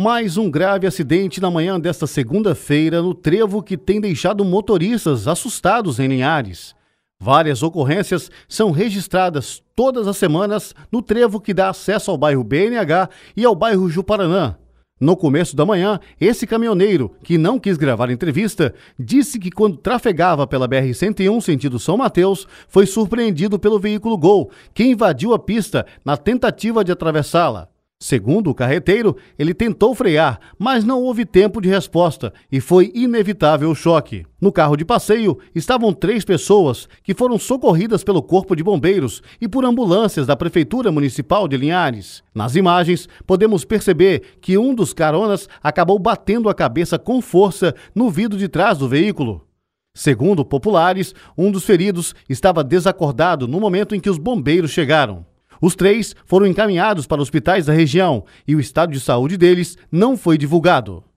Mais um grave acidente na manhã desta segunda-feira no trevo que tem deixado motoristas assustados em Linhares. Várias ocorrências são registradas todas as semanas no trevo que dá acesso ao bairro BNH e ao bairro Juparanã. No começo da manhã, esse caminhoneiro, que não quis gravar entrevista, disse que quando trafegava pela BR-101 sentido São Mateus, foi surpreendido pelo veículo Gol, que invadiu a pista na tentativa de atravessá-la. Segundo o carreteiro, ele tentou frear, mas não houve tempo de resposta e foi inevitável o choque. No carro de passeio estavam três pessoas que foram socorridas pelo Corpo de Bombeiros e por ambulâncias da Prefeitura Municipal de Linhares. Nas imagens, podemos perceber que um dos caronas acabou batendo a cabeça com força no vidro de trás do veículo. Segundo populares, um dos feridos estava desacordado no momento em que os bombeiros chegaram. Os três foram encaminhados para hospitais da região e o estado de saúde deles não foi divulgado.